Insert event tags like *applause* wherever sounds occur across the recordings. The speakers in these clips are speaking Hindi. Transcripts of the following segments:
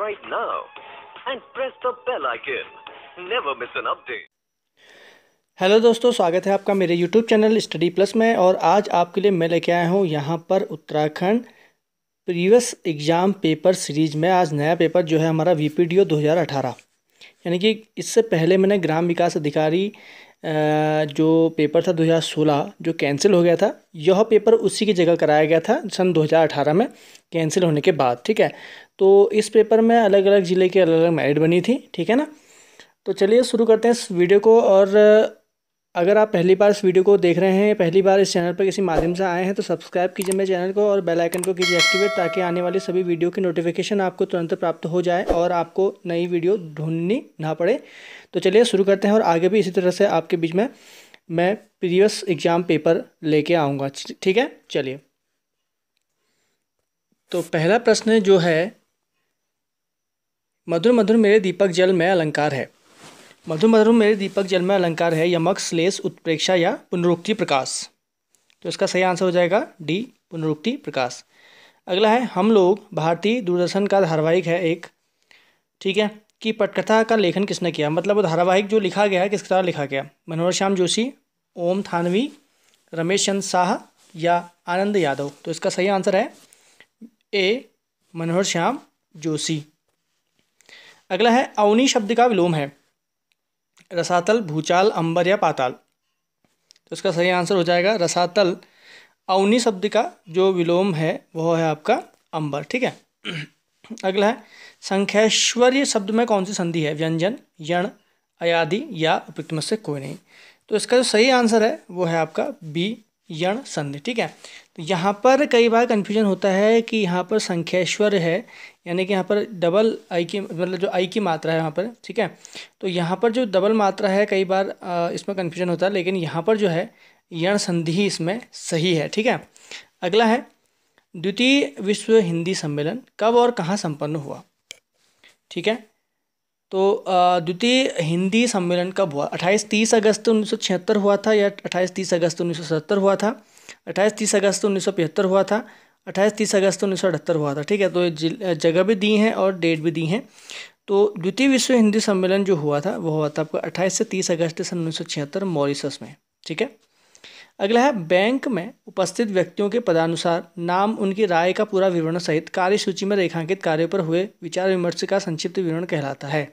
right now and press the bell icon. Never miss an update. Hello दोस्तों स्वागत है आपका मेरे यूट्यूब चैनल स्टडी प्लस में और आज आपके लिए मैं लेके आया हूँ यहाँ पर Uttarakhand previous exam paper series में आज नया पेपर जो है हमारा वी पी डी ओ दो हज़ार अठारह यानी कि इससे पहले मैंने ग्राम विकास अधिकारी जो पेपर था 2016 जो कैंसिल हो गया था यह पेपर उसी की जगह कराया गया था सन 2018 में कैंसिल होने के बाद ठीक है तो इस पेपर में अलग अलग ज़िले के अलग अलग मेरिट बनी थी ठीक है ना तो चलिए शुरू करते हैं इस वीडियो को और अगर आप पहली बार इस वीडियो को देख रहे हैं पहली बार इस चैनल पर किसी माध्यम से आए हैं तो सब्सक्राइब कीजिए मेरे चैनल को और बेल आइकन को कीजिए एक्टिवेट ताकि आने वाली सभी वीडियो की नोटिफिकेशन आपको तुरंत प्राप्त हो जाए और आपको नई वीडियो ढूंढनी ना पड़े तो चलिए शुरू करते हैं और आगे भी इसी तरह से आपके बीच में मैं प्रीवियस एग्ज़ाम पेपर लेके आऊँगा ठीक है चलिए तो पहला प्रश्न जो है मधुर मधुर मेरे दीपक जल में अलंकार है मधुमधुर में दीपक जल में अलंकार है यमक श्लेष उत्प्रेक्षा या पुनरुक्ति प्रकाश तो इसका सही आंसर हो जाएगा डी पुनरुक्ति प्रकाश अगला है हम लोग भारतीय दूरदर्शन का धारावाहिक है एक ठीक है कि पटकथा का लेखन किसने किया मतलब वो धारावाहिक जो लिखा गया है किसके तरह लिखा गया मनोहर श्याम जोशी ओम थानवी रमेश चंद शाह या आनंद यादव तो इसका सही आंसर है ए मनोहर श्याम जोशी अगला है अवनी शब्द का विलोम है रसातल भूचाल अंबर या पाताल तो इसका सही आंसर हो जाएगा रसातल अवनी शब्द का जो विलोम है वह है आपका अंबर ठीक है *clears throat* अगला है संख्याश्वर्य शब्द में कौन सी संधि है व्यंजन यण अयादि या उपयुक्त में से कोई नहीं तो इसका जो सही आंसर है वो है आपका बी यण संधि ठीक है तो यहाँ पर कई बार कन्फ्यूजन होता है कि यहाँ पर संख्याश्वर है यानी कि यहाँ पर डबल आई की मतलब जो आई की मात्रा है वहाँ पर ठीक है तो यहाँ पर जो डबल मात्रा है कई बार इसमें कन्फ्यूजन होता है लेकिन यहाँ पर जो है यण संधि ही इसमें सही है ठीक है अगला है द्वितीय विश्व हिंदी सम्मेलन कब और कहाँ संपन्न हुआ ठीक है तो द्वितीय हिंदी सम्मेलन कब हुआ अट्ठाईस तीस अगस्त छिहत्तर हुआ था या अट्ठाईस तीस अगस्त 1970 हुआ था अट्ठाईस तीस अगस्त पिहत्तर हुआ था अट्ठाईस तीस अगस्त उन्नीस सौ हुआ था ठीक है तो जगह भी दी हैं और डेट भी दी हैं तो द्वितीय विश्व हिंदी सम्मेलन जो हुआ था वो हुआ था आपका अट्ठाईस से तीस अगस्त सन उन्नीस सौ छिहत्तर मॉरिसस में ठीक है अगला है बैंक में उपस्थित व्यक्तियों के पदानुसार नाम उनकी राय का पूरा विवरण सहित कार्य सूची में रेखांकित कार्यों पर हुए विचार विमर्श का संक्षिप्त विवरण कहलाता है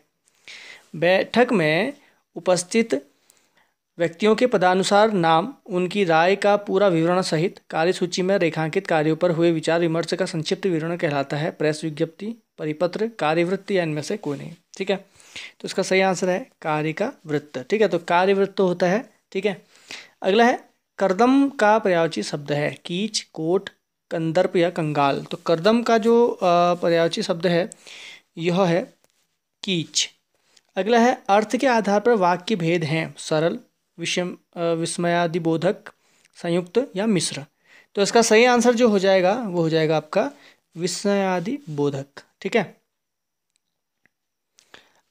बैठक में उपस्थित व्यक्तियों के पदानुसार नाम उनकी राय का पूरा विवरण सहित कार्यसूची में रेखांकित कार्यों पर हुए विचार विमर्श का संक्षिप्त विवरण कहलाता है प्रेस विज्ञप्ति परिपत्र कार्यवृत्ति या इनमें से कोई नहीं ठीक है तो इसका सही आंसर है कार्य का वृत्त ठीक है तो कार्यवृत्त होता है ठीक है अगला है करदम का पर्यावची शब्द है कीच कोट कंदर्प या कंगाल तो करदम का जो पर्यावची शब्द है यह है कीच अगला है अर्थ के आधार पर वाक्य भेद हैं सरल विषम विस्मयादिबोधक संयुक्त या मिश्र तो इसका सही आंसर जो हो जाएगा वो हो जाएगा आपका विस्मयादि बोधक ठीक है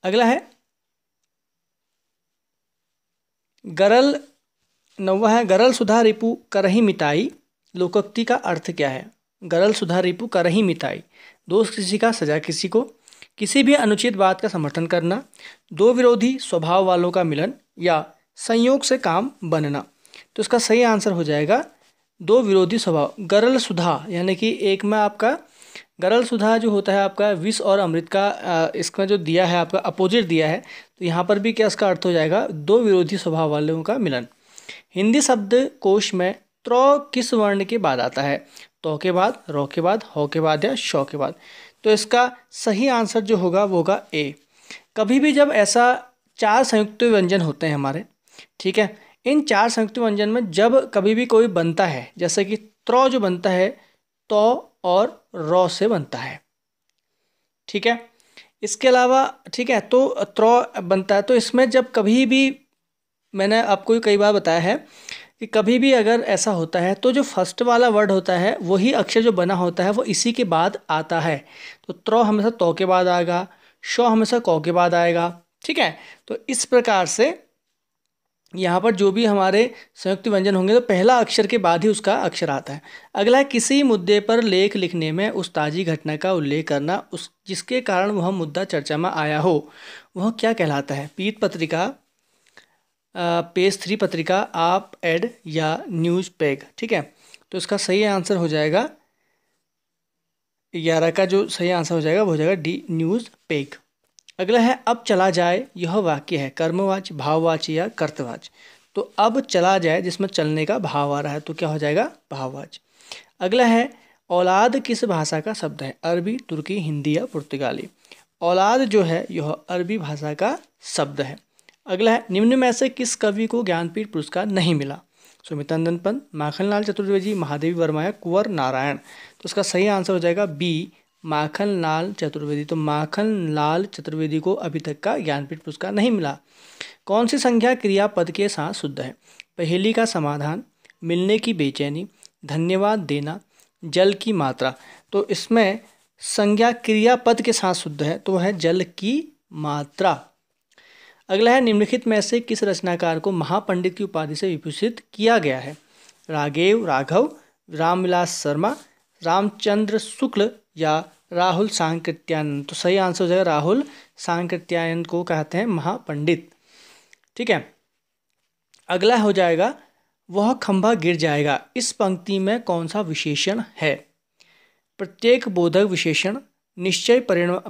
अगला है गरल नवा है गरल सुधा रिपु करही मिताई लोकोक्ति का अर्थ क्या है गरल सुधा रिपु करही मिताई दोष किसी का सजा किसी को किसी भी अनुचित बात का समर्थन करना दो विरोधी स्वभाव वालों का मिलन या संयोग से काम बनना तो इसका सही आंसर हो जाएगा दो विरोधी स्वभाव गरल सुधा यानी कि एक में आपका गरल सुधा जो होता है आपका विष और अमृत का इसका जो दिया है आपका अपोजिट दिया है तो यहाँ पर भी क्या इसका अर्थ हो जाएगा दो विरोधी स्वभाव वालों का मिलन हिंदी शब्द कोश में त्र किस वर्ण के बाद आता है तो के बाद रो के बाद हो के बाद या शौ के बाद तो इसका सही आंसर जो होगा वो होगा ए कभी भी जब ऐसा चार संयुक्त व्यंजन होते हैं हमारे ठीक है इन चार संयुक्त व्यंजन में जब कभी भी कोई बनता है जैसे कि त्र जो बनता है तो और रौ से बनता है ठीक है इसके अलावा ठीक है तो त्र बनता है तो इसमें जब कभी भी मैंने आपको कई बार बताया है कि कभी भी अगर ऐसा होता है तो जो फर्स्ट वाला वर्ड होता है वही अक्षर जो बना होता है वो इसी के बाद आता है तो त्र हमेशा तो के बाद आएगा शो हमेशा कौ के बाद आएगा ठीक है तो इस प्रकार से यहाँ पर जो भी हमारे संयुक्त व्यंजन होंगे तो पहला अक्षर के बाद ही उसका अक्षर आता है अगला है किसी मुद्दे पर लेख लिखने में उस ताजी घटना का उल्लेख करना उस जिसके कारण वह मुद्दा चर्चा में आया हो वह क्या कहलाता है पीत पत्रिका पेज थ्री पत्रिका आप एड या न्यूज पैग ठीक है तो इसका सही आंसर हो जाएगा ग्यारह का जो सही आंसर हो जाएगा वो हो जाएगा डी न्यूज़ पैग अगला है अब चला जाए यह वाक्य है कर्मवाच भाववाच या कर्तवाच तो अब चला जाए जिसमें चलने का भाव आ रहा है तो क्या हो जाएगा भाववाच अगला है औलाद किस भाषा का शब्द है अरबी तुर्की हिंदी या पुर्तगाली औलाद जो है यह अरबी भाषा का शब्द है अगला है निम्न में से किस कवि को ज्ञानपीठ पुरस्कार नहीं मिला सुमितानंदन पंत माखनलाल चतुर्वेदी महादेवी वर्मा या कुंवर नारायण तो इसका सही आंसर हो जाएगा बी माखन लाल चतुर्वेदी तो माखन लाल चतुर्वेदी को अभी तक का ज्ञानपीठ पुरस्कार नहीं मिला कौन सी संख्या क्रिया पद के साथ शुद्ध है पहेली का समाधान मिलने की बेचैनी धन्यवाद देना जल की मात्रा तो इसमें संज्ञा क्रिया पद के साथ शुद्ध है तो है जल की मात्रा अगला है निम्नलिखित में से किस रचनाकार को महापंडित की उपाधि से विभूषित किया गया है रागेव राघव रामविलास शर्मा रामचंद्र शुक्ल या राहुल सांकृत्यानंद तो सही आंसर हो जाएगा राहुल सांकृत्यानंद को कहते हैं महापंडित ठीक है अगला हो जाएगा वह खंभा गिर जाएगा इस पंक्ति में कौन सा विशेषण है प्रत्येक बोधक विशेषण निश्चय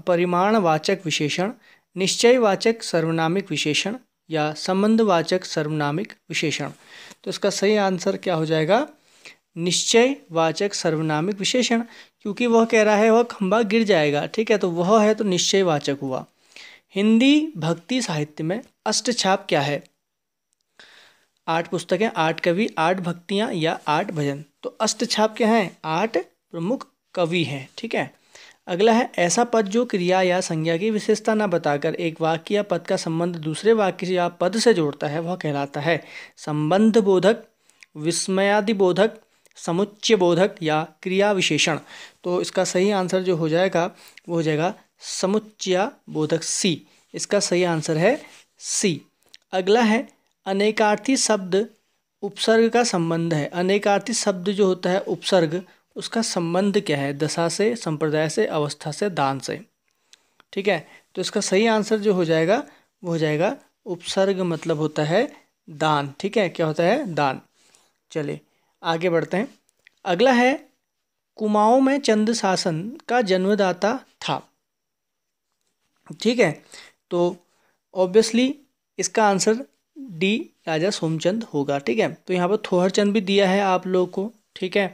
परिमाणवाचक विशेषण निश्चयवाचक सर्वनामिक विशेषण या संबंधवाचक सर्वनामिक विशेषण तो इसका सही आंसर क्या हो जाएगा निश्चयवाचक सर्वनामिक विशेषण क्योंकि वह कह रहा है वह खंभा गिर जाएगा ठीक है तो वह है तो निश्चय वाचक हुआ हिंदी भक्ति साहित्य में अष्टछाप क्या है आठ पुस्तकें आठ कवि आठ भक्तियाँ या आठ भजन तो अष्टछाप क्या हैं आठ प्रमुख कवि हैं ठीक है अगला है ऐसा पद जो क्रिया या संज्ञा की विशेषता न बताकर एक वाक्य या पद का संबंध दूसरे वाक्य या पद से जोड़ता है वह कहलाता है संबंध बोधक विस्मयादि बोधक समुच्चय बोधक या क्रिया विशेषण तो इसका सही आंसर जो हो जाएगा वो हो जाएगा समुच्चया बोधक सी इसका सही आंसर है सी अगला है अनेकार्थी शब्द उपसर्ग का संबंध है अनेकार्थी शब्द जो होता है उपसर्ग उसका संबंध क्या है दशा से संप्रदाय से अवस्था से दान से ठीक है तो इसका सही आंसर जो हो जाएगा वो हो जाएगा उपसर्ग मतलब होता है दान ठीक है क्या होता है दान चलिए आगे बढ़ते हैं अगला है कुमाऊं में चंद शासन का जन्मदाता था ठीक है तो ऑब्वियसली इसका आंसर डी राजा सोमचंद होगा ठीक है तो यहाँ पर थोहरचंद भी दिया है आप लोगों को ठीक है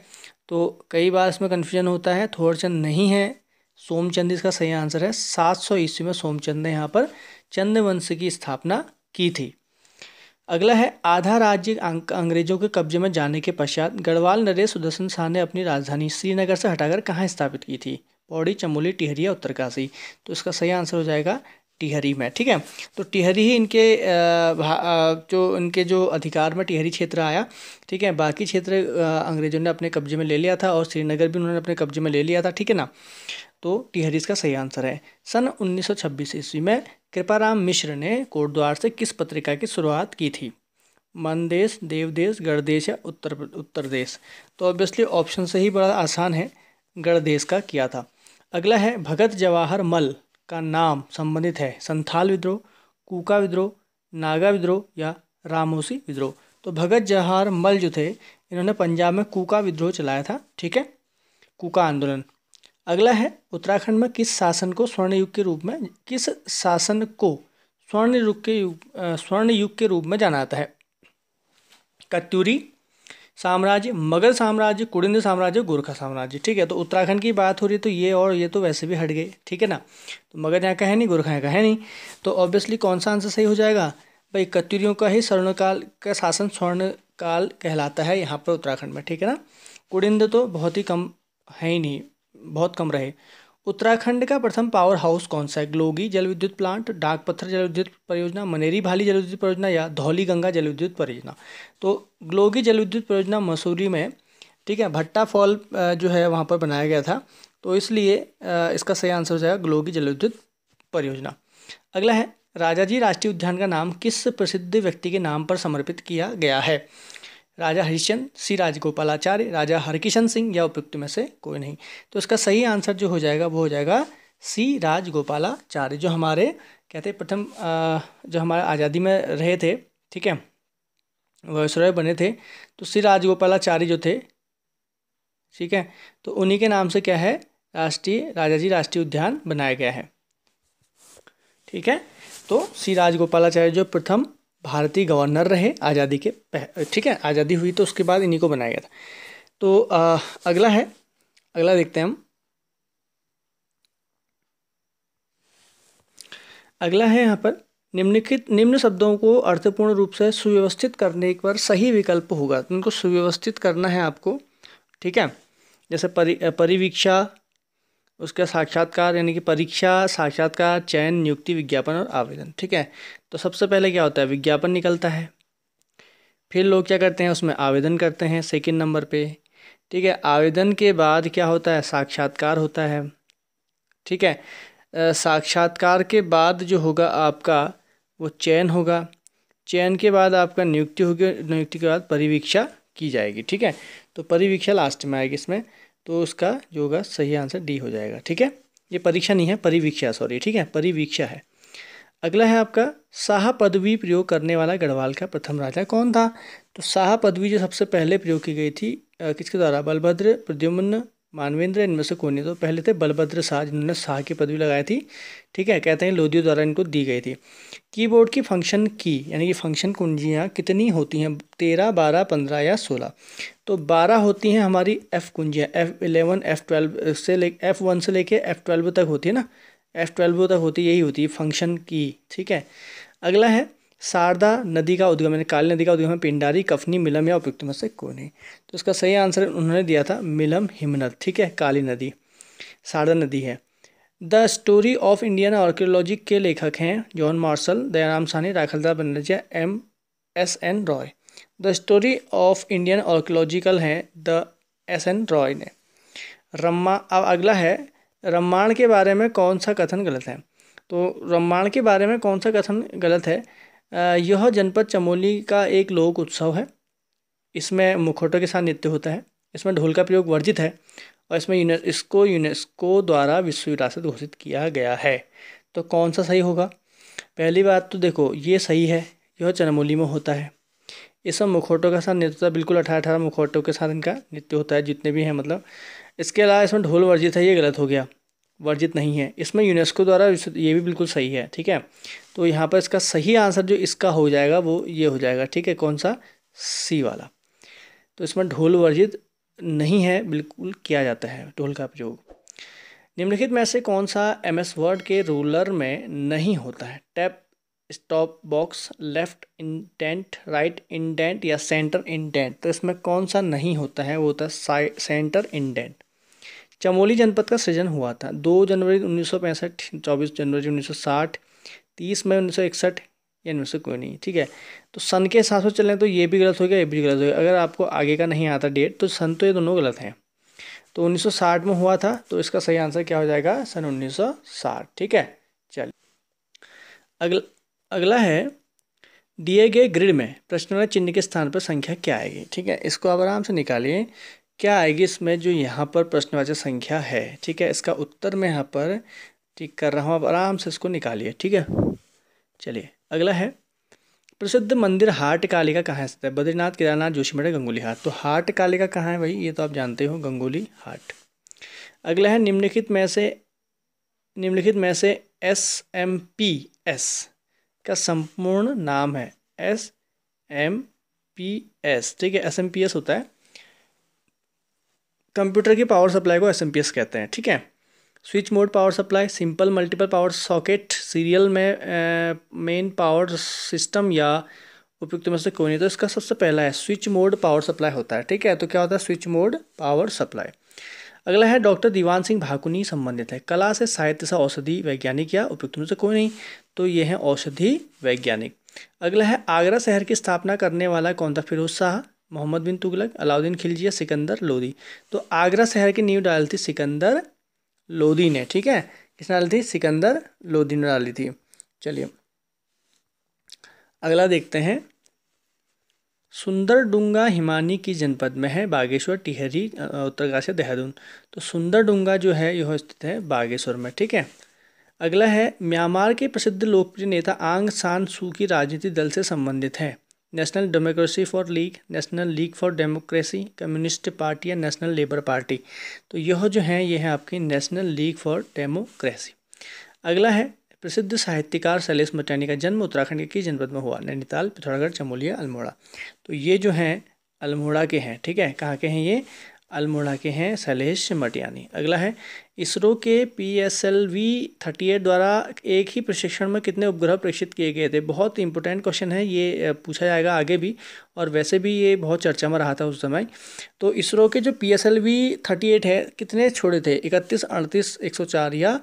तो कई बार इसमें कन्फ्यूजन होता है थोहरचंद नहीं है सोमचंद इसका सही आंसर है सात सौ ईस्वी में सोमचंद ने यहाँ पर चंद्रवंश की स्थापना की थी अगला है आधा राज्य अंग्रेजों के कब्जे में जाने के पश्चात गढ़वाल नरेश सुदर्शन शाह ने अपनी राजधानी श्रीनगर से हटाकर कहाँ स्थापित की थी पौड़ी चमोली टिहरिया उत्तरकाशी तो इसका सही आंसर हो जाएगा टिहरी में ठीक है तो टिहरी ही इनके जो इनके जो अधिकार में टिहरी क्षेत्र आया ठीक है बाकी क्षेत्र अंग्रेजों ने अपने कब्जे में ले लिया था और श्रीनगर भी उन्होंने अपने कब्जे में ले लिया था ठीक है ना तो टिहरी इसका सही आंसर है सन उन्नीस ईस्वी में कृपाराम मिश्र ने कोटद्वार से किस पत्रिका की शुरुआत की थी मनदेश देवदेश गढ़देश या उत्तर उत्तर देश तो ऑब्वियसली ऑप्शन से ही बड़ा आसान है गढ़देश का किया था अगला है भगत जवाहर मल का नाम संबंधित है संथाल विद्रोह कूका विद्रोह नागा विद्रोह या रामोसी विद्रोह तो भगत जहार मल जो थे इन्होंने पंजाब में कूका विद्रोह चलाया था ठीक है कूका आंदोलन अगला है उत्तराखंड में किस शासन को स्वर्ण युग के रूप में किस शासन को स्वर्ण युग के युग स्वर्ण युग के रूप में जाना जाता है कत्यूरी साम्राज्य मगध साम्राज्य कुड़िंद साम्राज्य गोरखा साम्राज्य ठीक है तो उत्तराखंड की बात हो रही है तो ये और ये तो वैसे भी हट गए ठीक है ना तो मगध यहाँ का है नहीं गोरखा यहाँ का है नहीं तो ऑब्वियसली कौन सा आंसर सही हो जाएगा भाई कत्यूरियों का ही स्वर्णकाल का शासन स्वर्णकाल कहलाता है यहाँ पर उत्तराखंड में ठीक है ना कुड़िंद तो बहुत ही कम है ही नहीं बहुत कम रहे उत्तराखंड का प्रथम पावर हाउस कौन सा है ग्लोगी जलविद्युत प्लांट डाक पत्थर जलविद्युत परियोजना मनेरी भाली जल विद्युत परियोजना या धौली गंगा जलविद्युत परियोजना तो ग्लोगी जलविद्युत परियोजना मसूरी में ठीक है भट्टा फॉल जो है वहाँ पर बनाया गया था तो इसलिए इसका सही आंसर हो जाएगा ग्लोगी जलविद्युत परियोजना अगला है राजाजी राष्ट्रीय उद्यान का नाम किस प्रसिद्ध व्यक्ति के नाम पर समर्पित किया गया है राजा हरिश्चंद सी राजगोपालाचार्य राजा हरकिशन सिंह या उपयुक्त में से कोई नहीं तो इसका सही आंसर जो हो जाएगा वो हो जाएगा सी राजगोपालाचार्य जो हमारे कहते प्रथम जो हमारे आज़ादी में रहे थे ठीक है वायसराय बने थे तो सी राजगोपालाचार्य जो थे ठीक है तो उन्हीं के नाम से क्या है राष्ट्रीय राजा जी राष्ट्रीय उद्यान बनाया गया है ठीक है तो सी राजगोपालाचार्य जो प्रथम भारतीय गवर्नर रहे आज़ादी के ठीक है आज़ादी हुई तो उसके बाद इन्हीं को बनाया गया था तो आ, अगला है अगला देखते हैं हम अगला है यहाँ पर निम्नलिखित निम्न शब्दों को अर्थपूर्ण रूप से सुव्यवस्थित करने एक बार सही विकल्प होगा तो इनको उनको सुव्यवस्थित करना है आपको ठीक है जैसे परि परिवीक्षा उसका साक्षात्कार यानी कि परीक्षा साक्षात्कार चयन नियुक्ति विज्ञापन और आवेदन ठीक है तो सबसे पहले क्या होता है विज्ञापन निकलता है फिर लोग क्या करते हैं उसमें आवेदन करते हैं सेकेंड नंबर पे ठीक है आवेदन के बाद क्या होता है साक्षात्कार होता है ठीक है साक्षात्कार के बाद जो होगा आपका वो चयन होगा चयन के बाद आपका नियुक्ति होगी नियुक्ति के बाद परिवीक्षा की जाएगी ठीक है तो परिवीक्षा लास्ट में आएगी इसमें तो उसका जो होगा सही आंसर डी हो जाएगा ठीक है ये परीक्षा नहीं है परिवीक्षा सॉरी ठीक है परिवीक्षा है अगला है आपका शाह पदवी प्रयोग करने वाला गढ़वाल का प्रथम राजा कौन था तो शाह पदवी जो सबसे पहले प्रयोग की गई थी किसके द्वारा बलभद्र प्रद्युम्न मानवेंद्र इनमें से कोई नहीं तो पहले थे बलभद्र शाह जिन्होंने शाह की पदवी लगाई थी ठीक है कहते हैं लोधियों द्वारा इनको दी गई थी कीबोर्ड की फंक्शन की यानी कि फंक्शन कुंजियाँ कितनी होती हैं तेरह बारह पंद्रह या सोलह तो बारह होती हैं हमारी एफ़ कुंजियाँ एफ़ इलेवन एफ़ ट्वेल्व से ले एफ़ वन से लेके एफ़ ट्वेल्व तक होती है ना एफ़ ट्वेल्व तक होती यही होती है फंक्शन की ठीक है अगला है शारदा नदी का उद्गम यानी काली नदी का उद्गम पिंडारी कफनी मिलम या उपयुक्त में से कौन है तो इसका सही आंसर उन्होंने दिया था मिलम हिमनद ठीक है काली नदी शारदा नदी है the story of Indian archaeology के लेखक हैं John Marshall Dayaram Sahni Rakhaldas Banerji M S N Roy the story of Indian archaeological हैं द एस एन रॉय ने रम्मा अब अगला है रम्माण के बारे में कौन सा कथन गलत है तो रम्माण के बारे में कौन सा कथन गलत है यह जनपद चमोली का एक लोक उत्सव है इसमें मुखौटों के साथ नृत्य होता है इसमें ढोल का प्रयोग वर्जित है और इसमें यूने इसको यूनेस्को द्वारा विश्व विरासत घोषित किया गया है तो कौन सा सही होगा पहली बात तो देखो ये सही है यह चमोली में होता है इसमें मुखौटों के साथ नृत्य होता बिल्कुल अठारह अठारह मुखौटों के साथ इनका नृत्य होता है जितने भी हैं मतलब इसके अलावा इसमें ढोल वर्जित है ये गलत हो गया वर्जित नहीं है इसमें यूनेस्को द्वारा ये भी बिल्कुल सही है ठीक है तो यहाँ पर इसका सही आंसर जो इसका हो जाएगा वो ये हो जाएगा ठीक है कौन सा सी वाला तो इसमें ढोल वर्जित नहीं है बिल्कुल किया जाता है ढोल का प्रयोग निम्नलिखित में से कौन सा एम एस वर्ड के रूलर में नहीं होता है tab stop box left indent right indent या सेंटर इंडेंट तो इसमें कौन सा नहीं होता है वो होता है सेंटर इंडेंट चमोली जनपद का सृजन हुआ था दो जनवरी उन्नीस सौ पैंसठ चौबीस जनवरी उन्नीस सौ साठ तीस मई उन्नीस सौ इकसठ या उन्नीस सौ कोई नहीं ठीक है तो सन के हिसाब से चलें तो ये भी गलत हो गया ये भी गलत हो गया अगर आपको आगे का नहीं आता डेट तो सन तो ये दोनों गलत हैं तो 1960 में हुआ था तो इसका सही आंसर क्या हो जाएगा सन 1960 ठीक है चलिए अगला अगला है दिए गए ग्रिड में प्रश्न चिन्ह के स्थान पर संख्या क्या आएगी ठीक है इसको आप आराम से निकालिए क्या आएगी इसमें जो यहाँ पर प्रश्नवाचक संख्या है ठीक है इसका उत्तर मैं यहाँ पर ठीक कर रहा हूँ आप आराम से इसको निकालिए ठीक है चलिए अगला है प्रसिद्ध मंदिर हाट कालिका कहाँ स्थित है बद्रीनाथ केदारनाथ जोशीमठ गंगोली हाट तो हाट कालिका कहाँ है भाई ये तो आप जानते हो गंगोली हाट अगला है निम्नलिखित में से निम्नलिखित में से एस एम पी एस का संपूर्ण नाम है एस एम पी एस ठीक है एस एम पी एस होता है कंप्यूटर की पावर सप्लाई को एस कहते हैं ठीक है switch mode power supply simple multiple power socket serial में मेन पावर सिस्टम या उपयुक्त में से कोई नहीं तो इसका सबसे पहला है स्विच मोड पावर सप्लाई होता है ठीक है तो क्या होता है स्विच मोड पावर सप्लाई अगला है डॉक्टर दीवान सिंह भाकुनी संबंधित है कला से साहित्य से औषधि वैज्ञानिक या उपयुक्त में से कोई नहीं तो ये है औषधि वैज्ञानिक अगला है आगरा शहर की स्थापना करने वाला कौन था फिरोज शाह मोहम्मद बिन तुगलक अलाउद्दीन खिलजी या सिकंदर लोदी तो आगरा शहर की नींव डाली थी सिकंदर लोदी ने ठीक है किसने डाली थी सिकंदर लोदी ने डाली थी चलिए अगला देखते हैं डूंगा हिमानी की जनपद में है बागेश्वर टिहरी उत्तरकाशी देहरादून तो डूंगा जो है यह स्थित है बागेश्वर में ठीक है अगला है म्यांमार के प्रसिद्ध लोकप्रिय नेता आंग सान सू की राजनीति दल से संबंधित है National Democracy for League National League for Democracy Communist Party या नेशनल लेबर पार्टी तो यह जो है ये है आपकी नेशनल लीग फॉर डेमोक्रेसी अगला है प्रसिद्ध साहित्यकार शैलेश मचानी का जन्म उत्तराखंड के किस जनपद में हुआ नैनीताल पिथौरागढ़ चमोलिया अल्मोड़ा तो ये जो हैं अल्मोड़ा के हैं ठीक है कहाँ के हैं ये अल्मोड़ा के हैं शैलेश मटियानी अगला है इसरो के P S L V thirty eight द्वारा एक ही प्रशिक्षण में कितने उपग्रह प्रेक्षित किए गए थे बहुत इंपॉर्टेंट क्वेश्चन है ये पूछा जाएगा आगे भी और वैसे भी ये बहुत चर्चा में रहा था उस समय तो इसरो के जो P S L V thirty eight है कितने छोड़े थे इकतीस अड़तीस एक सौ चार या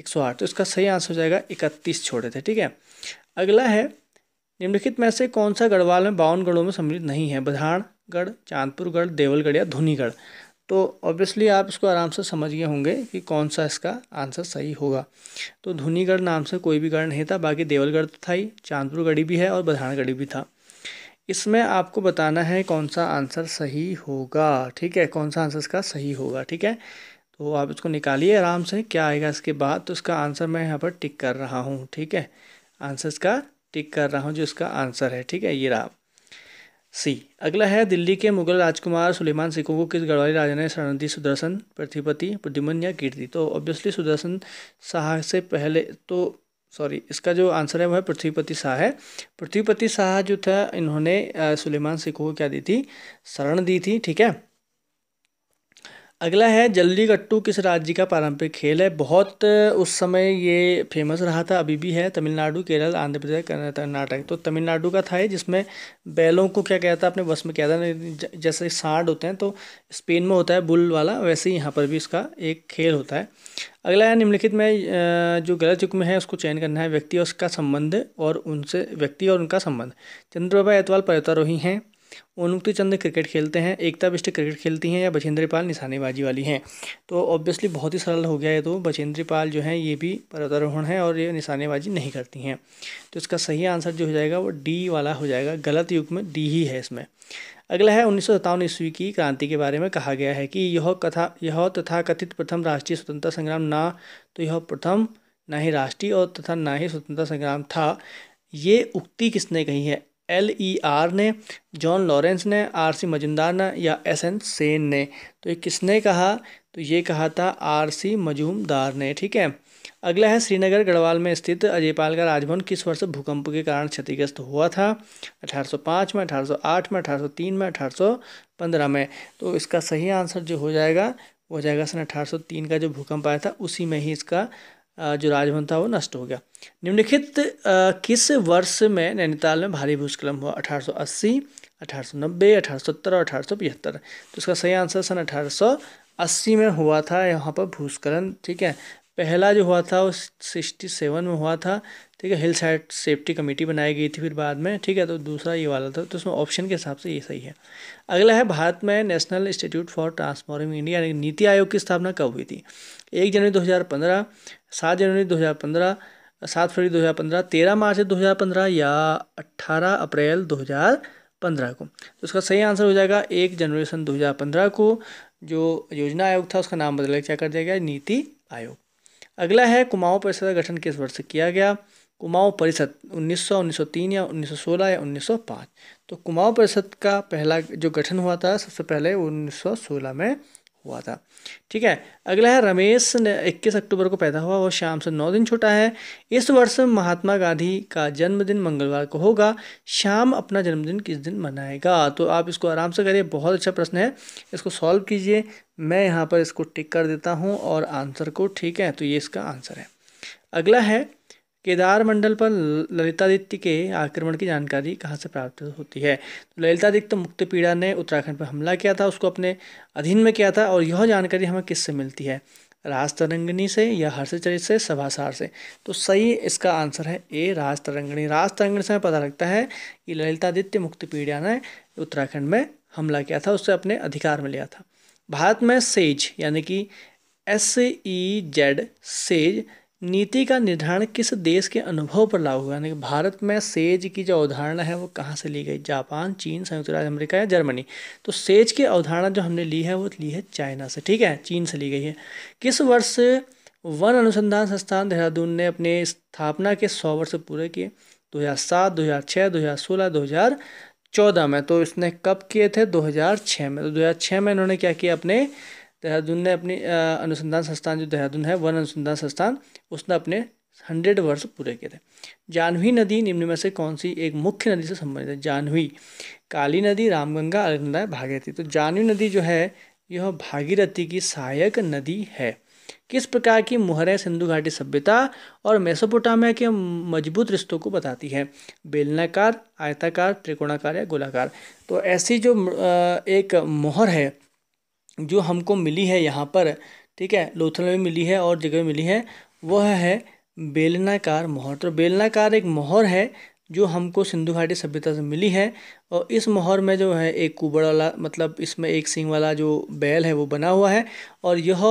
एक सौ आठ तो इसका सही आंसर हो जाएगा इकतीस छोड़े थे ठीक है अगला है निम्नलिखित में से कौन सा गढ़वाल में बावन गढ़ों में सम्मिलित नहीं है बधाण गढ़ चांदपुर गढ़ देवलगढ़ या धुनीगढ़ तो ऑब्वियसली आप इसको आराम से समझ गए होंगे कि कौन सा इसका आंसर सही होगा तो धुनीगढ़ नाम से कोई भी गढ़ नहीं था बाकी देवलगढ़ तो था ही चांदपुर गढ़ी भी है और बधानगढ़ी भी था इसमें आपको बताना है कौन सा आंसर सही होगा ठीक है कौन सा आंसर इसका सही होगा ठीक है तो आप इसको निकालिए आराम से क्या आएगा इसके बाद तो इसका आंसर मैं यहाँ पर टिक कर रहा हूँ ठीक है आंसर इसका टिक कर रहा हूँ जो इसका आंसर है ठीक है ये रहा सी अगला है दिल्ली के मुगल राजकुमार सुलेमान सिखों को किस गढ़वाली राजा ने दी सुदर्शन प्रतिपति प्रद्युमन या कीर्ति तो ऑब्वियसली सुदर्शन शाह से पहले तो सॉरी इसका जो आंसर है वह पृथ्वीपति शाह है पृथ्वीपति शाह जो था इन्होंने सुलेमान सिखों को क्या दी थी शरण दी थी ठीक है अगला है जल्दी कट्टू किस राज्य का पारंपरिक खेल है बहुत उस समय ये फेमस रहा था अभी भी है तमिलनाडु केरल आंध्र प्रदेश कर्नाटक तो तमिलनाडु का था ये जिसमें बैलों को क्या कहता है अपने वश में कहता जैसे सांड होते हैं तो स्पेन में होता है बुल वाला वैसे ही यहाँ पर भी इसका एक खेल होता है अगला है निम्नलिखित में जो गलत युग में है उसको चयन करना है व्यक्ति और उसका संबंध और उनसे व्यक्ति और उनका संबंध चंद्रबाबा एतवाल पर्वतारोही हैं उन्मुक्ति चंद क्रिकेट खेलते हैं एकता बिष्ट क्रिकेट खेलती हैं या बछेंद्री पाल निशानेबाजी वाली हैं तो ऑब्वियसली बहुत ही सरल हो गया है तो बछेंद्री पाल जो है ये भी पर्वतारोहण है और ये निशानेबाजी नहीं करती हैं तो इसका सही आंसर जो हो जाएगा वो डी वाला हो जाएगा गलत युग में डी ही है इसमें अगला है उन्नीस ईस्वी की क्रांति के बारे में कहा गया है कि यह कथा यह तथा कथित प्रथम राष्ट्रीय स्वतंत्रता संग्राम ना तो यह प्रथम ना ही राष्ट्रीय और तथा ना ही स्वतंत्रता संग्राम था ये उक्ति किसने कही है एल ई आर ने जॉन लॉरेंस ने आर सी मजुमदार ने या एस एन सेन ने तो ये किसने कहा तो ये कहा था आर सी मजूमदार ने ठीक है अगला है श्रीनगर गढ़वाल में स्थित अजयपाल का राजभवन किस वर्ष भूकंप के कारण क्षतिग्रस्त हुआ था 1805 में 1808 में 1803 में 1815 में तो इसका सही आंसर जो हो जाएगा वो हो जाएगा सन 1803 का जो भूकंप आया था उसी में ही इसका जो राजभवन था वो नष्ट हो गया निम्नलिखित किस वर्ष में नैनीताल में भारी भूस्खलन हुआ 1880, 1890, 1870 और 1875 तो इसका सही आंसर सन 1880 में हुआ था यहाँ पर भूस्खलन ठीक है पहला जो हुआ था वो सिक्सटी सेवन में हुआ था ठीक है हिल साइड सेफ्टी कमेटी बनाई गई थी फिर बाद में ठीक है तो दूसरा ये वाला था तो उसमें ऑप्शन के हिसाब से ये सही है अगला है भारत में National Institute for Transforming India यानी नीति आयोग की स्थापना कब हुई थी एक जनवरी दो हज़ार पंद्रह सात जनवरी दो हज़ार पंद्रह सात फरवरी दो हज़ार पंद्रह तेरह मार्च दो हज़ार पंद्रह या अट्ठारह अप्रैल दो हज़ार पंद्रह को तो उसका सही आंसर हो जाएगा एक जनवरी सन दो हज़ार पंद्रह को जो योजना आयोग था उसका नाम बदल क्या कर दिया गया नीति आयोग अगला है कुमाऊं परिषद का गठन किस वर्ष किया गया कुमाऊं परिषद 1900, 1903 या 1916 या 1905 तो कुमाऊं परिषद का पहला जो गठन हुआ था सबसे पहले वो 1916 में हुआ था ठीक है अगला है रमेश इक्कीस अक्टूबर को पैदा हुआ वह शाम से नौ दिन छोटा है इस वर्ष महात्मा गांधी का जन्मदिन मंगलवार को होगा शाम अपना जन्मदिन किस दिन मनाएगा तो आप इसको आराम से करिए बहुत अच्छा प्रश्न है इसको सॉल्व कीजिए मैं यहाँ पर इसको टिक कर देता हूँ और आंसर को ठीक है तो ये इसका आंसर है अगला है केदार मंडल पर ललितादित्य के आक्रमण की जानकारी कहाँ से प्राप्त होती है तो ललितादित्य मुक्ति तो मुक्त पीड़ा ने उत्तराखंड पर हमला किया था उसको अपने अधीन में किया था और यह जानकारी हमें किससे मिलती है राज तरंगणी से या हर्षचरित से सभासार से तो सही इसका आंसर है ए राज तरंगणी राज तरंगणी से हमें पता लगता है कि ललितादित्य मुक्त पीड़ा ने उत्तराखंड में हमला किया था उससे अपने अधिकार में लिया था भारत में सेज यानी कि एस ई जेड सेज नीति का निर्धारण किस देश के अनुभव पर लागू हुआ यानी भारत में सेज की जो अवधारणा है वो कहाँ से ली गई जापान चीन संयुक्त राज्य अमेरिका या जर्मनी तो सेज की अवधारणा जो हमने ली है वो ली है चाइना से ठीक है चीन से ली गई है किस वर्ष वन अनुसंधान संस्थान देहरादून ने अपने स्थापना के सौ वर्ष पूरे किए दो हज़ार सात दो हज़ार छः दो हज़ार सोलह दो हज़ार चौदह में तो इसने कब किए थे दो हज़ार छः में तो दो हज़ार छः में इन्होंने क्या किया अपने देहरादून ने अपनी अनुसंधान संस्थान जो देहरादून है वन अनुसंधान संस्थान उसने अपने हंड्रेड वर्ष पूरे किए थे जाह्नवी नदी निम्न में से कौन सी एक मुख्य नदी से संबंधित है जाह्नवी काली नदी रामगंगा अलगंदा भागीरथी तो जाह्नवी नदी जो है यह भागीरथी की सहायक नदी है किस प्रकार की मुहरें सिंधु घाटी सभ्यता और मेसोपोटामिया के मजबूत रिश्तों को बताती है बेलनाकार आयताकार त्रिकोणाकार या गोलाकार तो ऐसी जो एक मोहर है जो हमको मिली है यहाँ पर ठीक है लोथल में मिली है और जगह में मिली है वह है बेलनाकार मोहर तो बेलनाकार एक मोहर है जो हमको सिंधु घाटी सभ्यता से मिली है और इस मोहर में जो है एक कुबड़ वाला मतलब इसमें एक सिंह वाला जो बैल है वो बना हुआ है और यह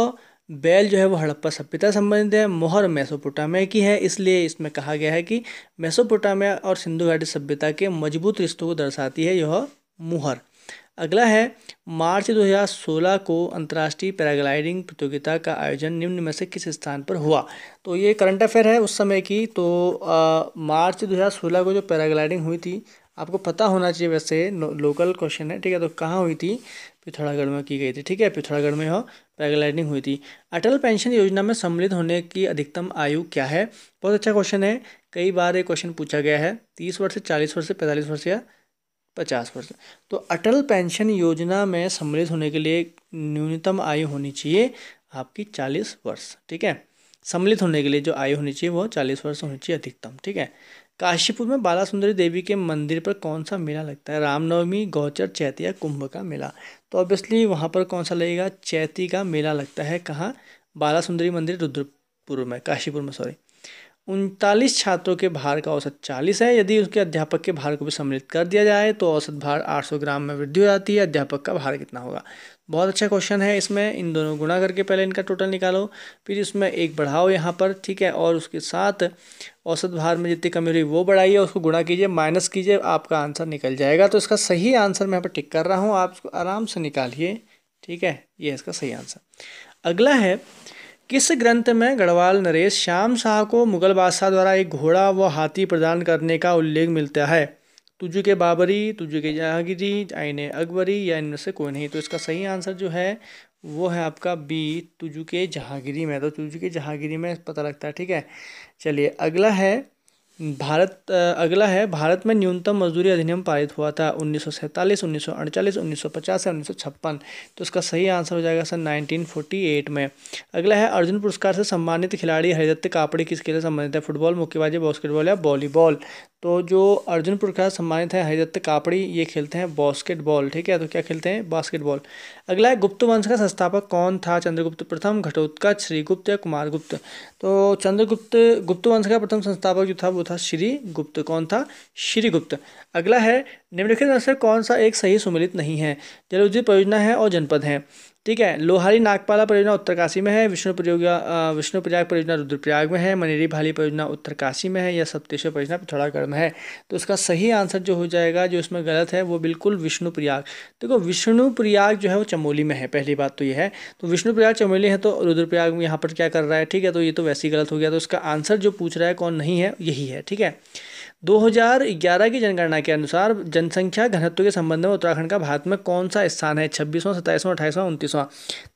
बैल जो है वो हड़प्पा सभ्यता संबंधित है मोहर मेसोपोटामिया की है इसलिए इसमें कहा गया है कि मेसोपोटामिया और सिंधु घाटी सभ्यता के मजबूत रिश्तों को दर्शाती है यह मुहर अगला है मार्च 2016 को अंतर्राष्ट्रीय पैराग्लाइडिंग प्रतियोगिता का आयोजन निम्न में से किस स्थान पर हुआ तो ये करंट अफेयर है उस समय की तो आ, मार्च 2016 को जो पैराग्लाइडिंग हुई थी आपको पता होना चाहिए वैसे लोकल क्वेश्चन है ठीक है तो कहाँ हुई थी पिथौरागढ़ में की गई थी ठीक है पिथौरागढ़ में हो हाँ, पैराग्लाइडिंग हुई थी अटल पेंशन योजना में सम्मिलित होने की अधिकतम आयु क्या है बहुत अच्छा क्वेश्चन है कई बार ये क्वेश्चन पूछा गया है तीस वर्ष से चालीस वर्ष से पैंतालीस वर्ष या पचास परसेंट तो अटल पेंशन योजना में सम्मिलित होने के लिए न्यूनतम आयु होनी चाहिए आपकी चालीस वर्ष ठीक है सम्मिलित होने के लिए जो आयु होनी चाहिए वो चालीस वर्ष होनी चाहिए अधिकतम ठीक है काशीपुर में बाला सुंदरी देवी के मंदिर पर कौन सा मेला लगता है रामनवमी गौचर चैती या कुंभ का मेला तो ऑब्वियसली वहाँ पर कौन सा लगेगा चैती का मेला लगता है कहाँ बाला सुंदरी मंदिर रुद्रपुर में काशीपुर में सॉरी उनतालीस छात्रों के भार का औसत चालीस है यदि उसके अध्यापक के भार को भी सम्मिलित कर दिया जाए तो औसत भार आठ सौ ग्राम में वृद्धि हो जाती है अध्यापक का भार कितना होगा बहुत अच्छा क्वेश्चन है इसमें इन दोनों गुणा करके पहले इनका टोटल निकालो फिर इसमें एक बढ़ाओ यहाँ पर ठीक है और उसके साथ औसत भार में जितनी कमी हुई वो बढ़ाइए उसको गुणा कीजिए माइनस कीजिए आपका आंसर निकल जाएगा तो इसका सही आंसर मैं यहाँ पर टिक कर रहा हूँ आप आराम से निकालिए ठीक है ये इसका सही आंसर अगला है किस ग्रंथ में गढ़वाल नरेश श्याम शाह को मुगल बादशाह द्वारा एक घोड़ा व हाथी प्रदान करने का उल्लेख मिलता है तुझु के बाबरी तुझु के जहांगीरी आइन अकबरी या इनमें से कोई नहीं तो इसका सही आंसर जो है वो है आपका बी तुझु के जहांगीरी में तो तुझु के जहांगीरी में पता लगता है ठीक है चलिए अगला है भारत अगला है भारत में न्यूनतम मजदूरी अधिनियम पारित हुआ था उन्नीस सौ सैंतालीस उन्नीस सौ उन्नीस सौ पचास या उन्नीस सौ छप्पन तो इसका सही आंसर हो जाएगा सर नाइनटीन फोर्टी एट में अगला है अर्जुन पुरस्कार से सम्मानित खिलाड़ी हरिदत्त कापड़ी किसके लिए संबंधित है फुटबॉल मुक्केबाजी बास्केटबॉल या वॉलीबॉल तो जो अर्जुन पुरस्कार सम्मानित है हरिदत्त कापड़ी ये खेलते हैं बास्केटबॉल ठीक है तो क्या खेलते हैं बास्केटबॉल अगला है गुप्त वंश का संस्थापक कौन था चंद्रगुप्त प्रथम घटोत्कच श्रीगुप्त या कुमारगुप्त तो चंद्रगुप्त गुप्त वंश का प्रथम संस्थापक जो था वो था श्रीगुप्त कौन था श्रीगुप्त अगला है निम्नलिखित में से कौन सा एक सही सुमिलित नहीं है जलउद्योग परियोजना है और जनपद है ठीक है लोहारी नागपाला परियोजना उत्तरकाशी में है विष्णु प्रयोगिया विष्णु प्रयाग परियोजना रुद्रप्रयाग में है मनेरी भाली परियोजना उत्तरकाशी में है या सप्तेश्वर परियोजना पिथौरागढ़ में है तो उसका सही आंसर जो हो जाएगा जो इसमें गलत है वो बिल्कुल विष्णु प्रयाग देखो विष्णु प्रयाग जो है वो चमोली में है पहली बात तो ये है तो विष्णु प्रयाग चमोली है तो रुद्रप्रयाग में यहाँ पर क्या कर रहा है ठीक है तो ये तो वैसे ही गलत हो गया तो उसका आंसर जो पूछ रहा है कौन नहीं है यही है ठीक है 2011 की जनगणना के अनुसार जनसंख्या घनत्व के संबंध में उत्तराखंड का भारत में कौन सा स्थान है छब्बीसवां सत्ताईसवां अट्ठाईसवां उनतीसवां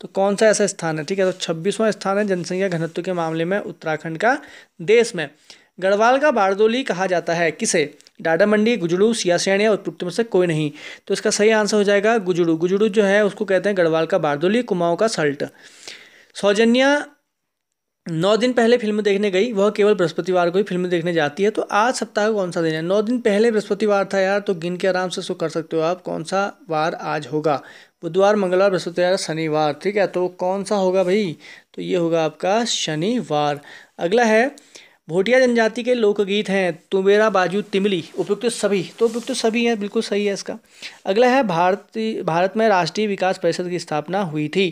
तो कौन सा ऐसा स्थान है ठीक है तो छब्बीसवां स्थान है जनसंख्या घनत्व के मामले में उत्तराखंड का देश में गढ़वाल का बारदोली कहा जाता है किसे डाडा मंडी गुजड़ू सियासैन या उत्पुक्त में से कोई नहीं तो इसका सही आंसर हो जाएगा गुजड़ू गुजड़ू जो है उसको कहते हैं गढ़वाल का बारदोली कुमाऊँ का सल्ट सौजन्या नौ दिन पहले फिल्म देखने गई वह केवल बृहस्पतिवार को ही फिल्म देखने जाती है तो आज सप्ताह कौन सा दिन है नौ दिन पहले बृहस्पतिवार था यार तो गिन के आराम से सो कर सकते हो आप कौन सा वार आज होगा बुधवार मंगलवार बृहस्पतिवार शनिवार ठीक है तो कौन सा होगा भाई तो ये होगा आपका शनिवार अगला है भोटिया जनजाति के लोकगीत हैं तुम्बेरा बाजू तिमली उपयुक्त सभी तो उपयुक्त सभी हैं बिल्कुल सही है इसका अगला है भारतीय भारत में राष्ट्रीय विकास परिषद की स्थापना हुई थी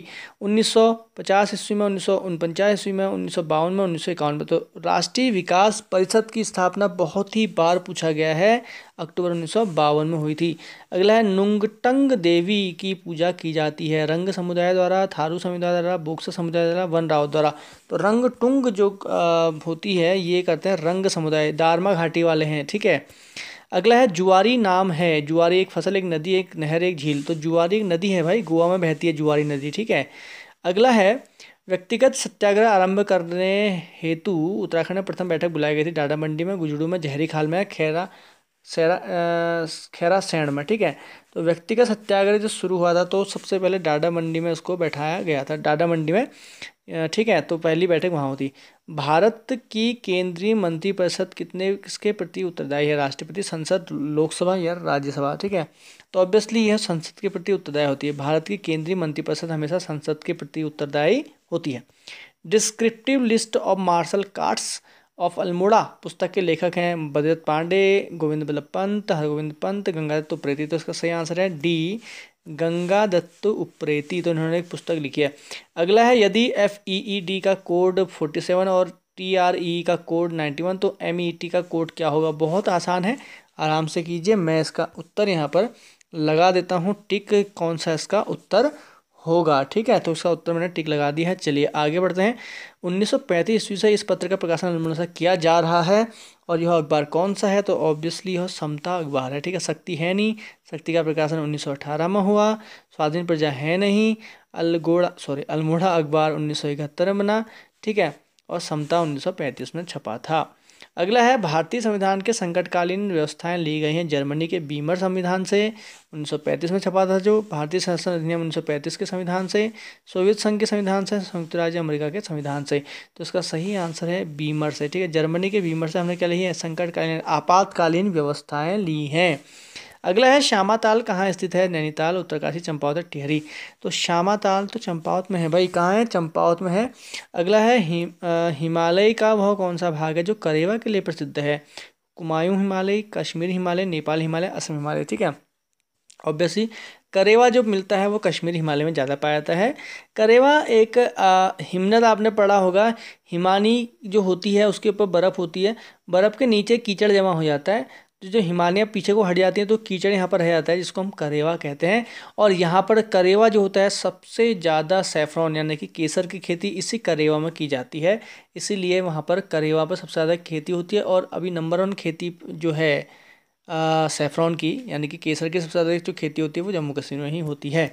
1950 ईस्वी में उन्नीस सौ ईस्वी में उन्नीस में उन्नीस में तो राष्ट्रीय विकास परिषद की स्थापना बहुत ही बार पूछा गया है अक्टूबर उन्नीस में हुई थी अगला है नुंगटंग देवी की पूजा की जाती है रंग समुदाय द्वारा थारू समुदाय द्वारा बोक्सा समुदाय द्वारा वन राव द्वारा तो रंग टुंग जो होती है ये करते हैं रंग समुदाय दारमा घाटी वाले हैं ठीक है अगला है जुआरी नाम है जुआरी एक फसल एक नदी एक नहर एक झील तो जुआरी एक नदी है भाई गोवा में बहती है जुआरी नदी ठीक है अगला है व्यक्तिगत सत्याग्रह आरंभ करने हेतु उत्तराखंड में प्रथम बैठक बुलाई गई थी डाडा मंडी में गुजड़ू में जहरी खाल में खैरा सैरा खैरा सैंड में ठीक है तो व्यक्तिगत सत्याग्रह जो शुरू हुआ था तो सबसे पहले डाडा मंडी में उसको बैठाया गया था डाडा मंडी में ठीक है तो पहली बैठक वहाँ होती भारत की केंद्रीय मंत्रिपरिषद कितने किसके प्रति उत्तरदायी है राष्ट्रपति संसद लोकसभा या राज्यसभा ठीक है तो ऑब्वियसली यह संसद के प्रति उत्तरदायी होती है भारत की केंद्रीय मंत्रिपरिषद हमेशा संसद के प्रति उत्तरदायी होती है descriptive list of martial cards of Almora पुस्तक के लेखक हैं बद्रत पांडे गोविंद बल्लभ पंत हरगोविंद पंत गंगाधर तो प्रेती तो इसका सही आंसर है डी गंगा दत्त उप्रेती तो इन्होंने एक पुस्तक लिखी है अगला है यदि एफ ई ई डी का कोड फोर्टी सेवन और टी आर ई का कोड नाइन्टी वन तो एम ई टी का कोड क्या होगा बहुत आसान है आराम से कीजिए मैं इसका उत्तर यहाँ पर लगा देता हूँ टिक कौन सा इसका उत्तर होगा ठीक है तो इसका उत्तर मैंने टिक लगा दिया है चलिए आगे बढ़ते हैं 1935 ईस्वी से इस पत्र का प्रकाशन से किया जा रहा है और यह अखबार कौन सा है तो ऑब्वियसली यह समता अखबार है ठीक है शक्ति है नहीं शक्ति का प्रकाशन 1918 में हुआ स्वाधीन प्रजा है नहीं अलगोड़ा सॉरी अल्मोड़ा अखबार 1971 में बना ठीक है और समता 1935 में छपा था अगला है भारतीय संविधान के संकटकालीन व्यवस्थाएं ली गई हैं जर्मनी के बीमर संविधान से 1935 में छपा था जो भारतीय संसद अधिनियम 1935 के संविधान से सोवियत संघ के संविधान से संयुक्त राज्य अमेरिका के संविधान से तो इसका सही आंसर है बीमर से ठीक है जर्मनी के बीमर से हमने क्या ली है संकटकालीन आपातकालीन व्यवस्थाएँ ली हैं अगला है श्यामा ताल कहाँ स्थित है नैनीताल उत्तरकाशी चंपावत टिहरी तो श्यामा ताल तो चंपावत में है भाई कहाँ है चंपावत में है अगला है हिमालय का वह कौन सा भाग है जो करेवा के लिए प्रसिद्ध है कुमायूं हिमालय कश्मीर हिमालय नेपाल हिमालय असम हिमालय ठीक है ऑब्वियसली करेवा जो मिलता है वो कश्मीर हिमालय में ज़्यादा पाया जाता है करेवा एक हिमनद आपने पढ़ा होगा हिमानी जो होती है उसके ऊपर बर्फ़ होती है बर्फ़ के नीचे कीचड़ जमा हो जाता है जो जो हिमालयाँ पीछे को हट जाती है तो कीचड़ यहाँ पर रह जाता है जिसको हम करेवा कहते हैं और यहाँ पर करेवा जो होता है सबसे ज़्यादा सेफ्रॉन यानी कि केसर की खेती इसी करेवा में की जाती है इसीलिए वहाँ पर करेवा पर सबसे ज़्यादा खेती होती है और अभी नंबर वन खेती जो है सेफ्रॉन की यानी कि केसर की सबसे ज़्यादा जो खेती होती है वो जम्मू कश्मीर में ही होती है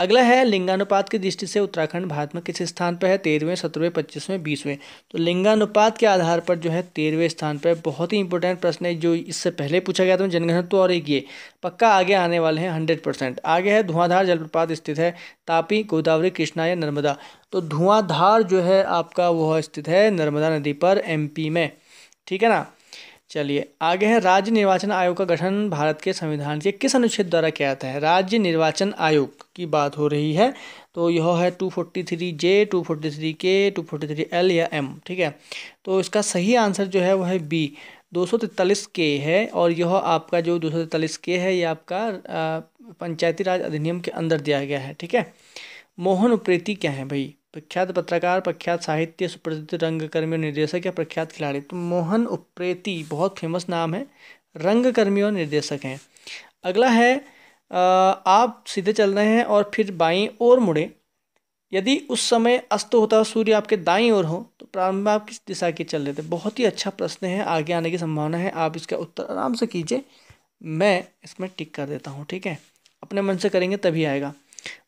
अगला है लिंगानुपात की दृष्टि से उत्तराखंड भारत में किस स्थान पर है तेरहवें सत्रहवें पच्चीसवें बीसवें तो लिंगानुपात के आधार पर जो है तेरहवें स्थान पर बहुत ही इंपॉर्टेंट प्रश्न है जो इससे पहले पूछा गया था तो और एक ये पक्का आगे आने वाले हैं हंड्रेड परसेंट आगे है धुआंधार जलप्रपात स्थित है तापी गोदावरी कृष्णा या नर्मदा तो धुआंधार जो है आपका वह स्थित है नर्मदा नदी पर एम में ठीक है ना चलिए आगे है राज्य निर्वाचन आयोग का गठन भारत के संविधान के किस अनुच्छेद द्वारा किया जाता है राज्य निर्वाचन आयोग की बात हो रही है तो यह है two forty three J two forty three K two forty three L या एम ठीक है तो इसका सही आंसर जो है वह है बी दो सौ तैंतालीस के है और यह आपका जो दो सौ तैंतालीस के है यह आपका पंचायती राज अधिनियम के अंदर दिया गया है ठीक है मोहन उप्रेती क्या है भाई प्रख्यात पत्रकार प्रख्यात साहित्य सुप्रसिद्ध रंगकर्मी और निर्देशक या प्रख्यात खिलाड़ी तो मोहन उप्रेती बहुत फेमस नाम है रंगकर्मी और निर्देशक हैं अगला है आप सीधे चल रहे हैं और फिर बाईं ओर मुड़े यदि उस समय अस्त होता है सूर्य आपके दाईं ओर हो तो प्रारंभ आप किस दिशा के चल रहे थे बहुत ही अच्छा प्रश्न है आगे आने की संभावना है आप इसका उत्तर आराम से कीजिए मैं इसमें टिक कर देता हूँ ठीक है अपने मन से करेंगे तभी आएगा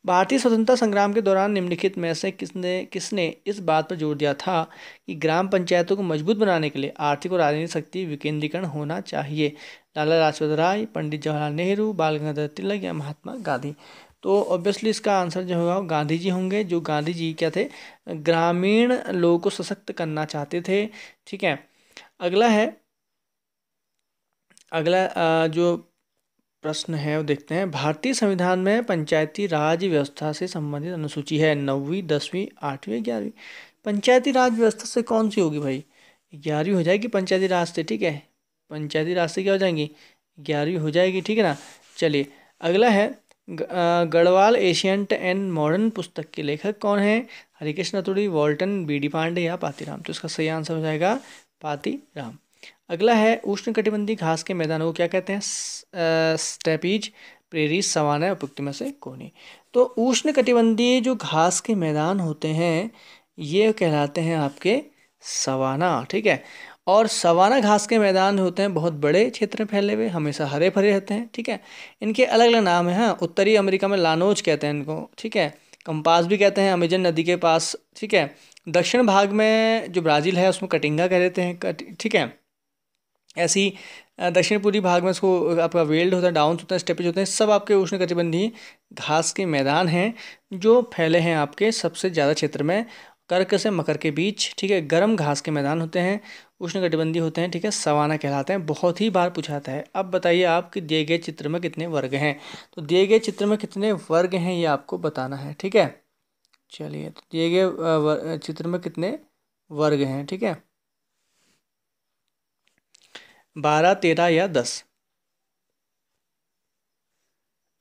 भारतीय स्वतंत्रता संग्राम के दौरान निम्नलिखित में से किसने किसने इस बात पर जोर दिया था कि ग्राम पंचायतों को मजबूत बनाने के लिए आर्थिक और राजनीतिक शक्ति विकेंद्रीकरण होना चाहिए लाला लाजपत राय पंडित जवाहरलाल नेहरू बाल गंगाधर तिलक या महात्मा गांधी तो ऑब्वियसली इसका आंसर जो होगा गांधी जी होंगे जो गांधी जी क्या थे ग्रामीण लोगों को सशक्त करना चाहते थे ठीक है अगला है अगला जो प्रश्न है वो देखते हैं भारतीय संविधान में पंचायती राज व्यवस्था से संबंधित अनुसूची है नौवीं दसवीं आठवीं ग्यारहवीं पंचायती राज व्यवस्था से कौन सी होगी भाई ग्यारहवीं हो जाएगी पंचायती राज से ठीक है पंचायती राज से क्या हो जाएंगी ग्यारहवीं हो जाएगी ठीक है ना चलिए अगला है गढ़वाल एशियंट एंड मॉडर्न पुस्तक के लेखक कौन है हरिकृष्ण अतुड़ी वॉल्टन बी डी पांडे या पातीराम तो इसका सही आंसर हो जाएगा राम अगला है उष्णकटिबंधीय घास के मैदानों को क्या कहते हैं स्टेपीज प्रेरी सवाना में से कोनी तो उष्ण कटिबंधीय जो घास के मैदान होते हैं ये कहलाते हैं आपके सवाना ठीक है और सवाना घास के मैदान होते हैं बहुत बड़े क्षेत्र में फैले हुए हमेशा हरे भरे रहते हैं ठीक है इनके अलग अलग नाम हैं हाँ उत्तरी अमेरिका में लानोज कहते हैं इनको ठीक है कंपास भी कहते हैं अमेजन नदी के पास ठीक है दक्षिण भाग में जो ब्राज़ील है उसमें कटिंगा कह देते हैं ठीक है ऐसी दक्षिण पूर्वी भाग में इसको आपका वेल्ड होता है डाउन होता है स्टेपेज होते हैं सब आपके कटिबंधी घास के मैदान हैं जो फैले हैं आपके सबसे ज़्यादा क्षेत्र में कर्क से मकर के बीच ठीक है गर्म घास के मैदान होते हैं कटिबंधी होते हैं ठीक है सवाना कहलाते हैं बहुत ही बार पूछाता है अब बताइए आप कि दिए गए चित्र में कितने वर्ग हैं तो दिए गए चित्र में कितने वर्ग हैं ये आपको बताना है ठीक है चलिए तो दिए गए चित्र में कितने वर्ग हैं ठीक है बारह तेरह या दस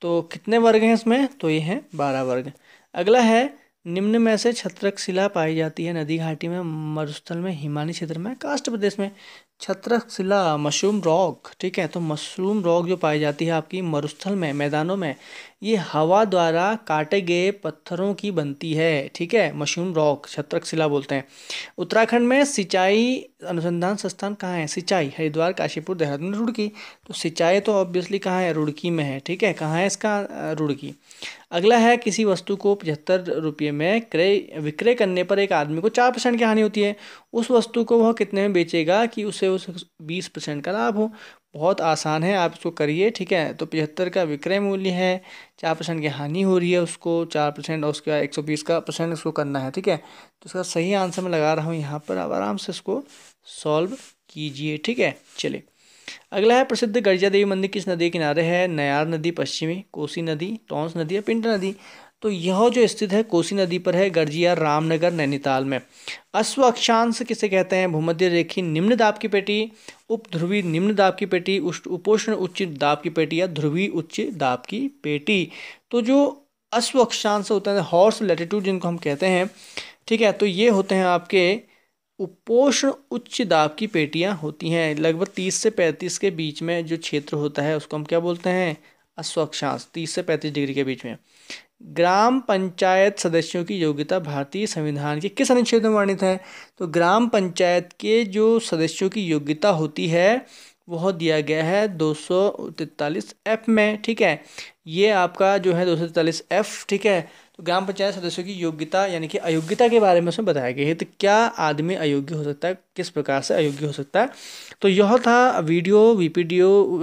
तो कितने वर्ग हैं इसमें तो ये हैं बारह वर्ग अगला है निम्न में से छत्रक शिला पाई जाती है नदी घाटी में मरुस्थल में हिमालय क्षेत्र में काष्ट प्रदेश में छत्रक शिला मशरूम रॉक ठीक है तो मशरूम रॉक जो पाई जाती है आपकी मरुस्थल में मैदानों में ये हवा द्वारा काटे गए पत्थरों की बनती है ठीक है मशरूम रॉक छत्रक शिला बोलते हैं उत्तराखंड में सिंचाई अनुसंधान संस्थान कहाँ है सिंचाई हरिद्वार काशीपुर देहरादून रुड़की तो सिंचाई तो ऑब्वियसली कहाँ है रुड़की में है ठीक है कहाँ है इसका रुड़की अगला है किसी वस्तु को पचहत्तर रुपये में क्रय विक्रय करने पर एक आदमी को चार परसेंट की हानि होती है उस वस्तु को वह कितने में बेचेगा कि उसे उस बीस परसेंट का लाभ हो बहुत आसान है आप इसको करिए ठीक है तो पिछहत्तर का विक्रय मूल्य है चार परसेंट की हानि हो रही है उसको चार परसेंट और उसके बाद एक सौ बीस का परसेंट इसको करना है ठीक है तो इसका सही आंसर मैं लगा रहा हूँ यहाँ पर आप आराम से इसको सॉल्व कीजिए ठीक है चलिए अगला है प्रसिद्ध गर्जा देवी मंदिर किस नदी किनारे है नयार नदी पश्चिमी कोसी नदी टोंस नदी या पिंड नदी तो यह जो स्थित है कोसी नदी पर है गर्जिया रामनगर नैनीताल में अश्व अक्षांश किसे कहते हैं भूमध्य रेखी निम्न दाब की पेटी उप ध्रुवी निम्न दाब की पेटी उपोष्ण उच्च दाब की पेटी या ध्रुवी उच्च दाब की पेटी तो जो अश्व अक्षांश होते हैं हॉर्स लेटिट्यूड जिनको हम कहते हैं ठीक है तो ये होते हैं आपके उपोष्ण उच्च दाब की पेटियां होती हैं लगभग तीस से पैंतीस के बीच में जो क्षेत्र होता है उसको हम क्या बोलते हैं अश्वक्षांश तीस से पैंतीस डिग्री के बीच में ग्राम पंचायत सदस्यों की योग्यता भारतीय संविधान के किस अनुच्छेद में वर्णित है तो ग्राम पंचायत के जो सदस्यों की योग्यता होती है वह दिया गया है दो एफ में ठीक है ये आपका जो है दो एफ ठीक है तो ग्राम पंचायत सदस्यों की योग्यता यानी कि अयोग्यता के बारे में उसमें बताया गया है तो क्या आदमी अयोग्य हो सकता है किस प्रकार से अयोग्य हो सकता है तो यह था वीडियो वी पी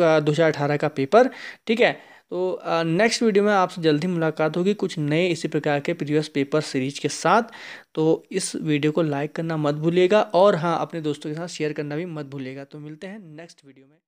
का पेपर ठीक है तो नेक्स्ट वीडियो में आपसे जल्दी मुलाकात होगी कुछ नए इसी प्रकार के प्रीवियस पेपर सीरीज के साथ तो इस वीडियो को लाइक करना मत भूलिएगा और हाँ अपने दोस्तों के साथ शेयर करना भी मत भूलिएगा तो मिलते हैं नेक्स्ट वीडियो में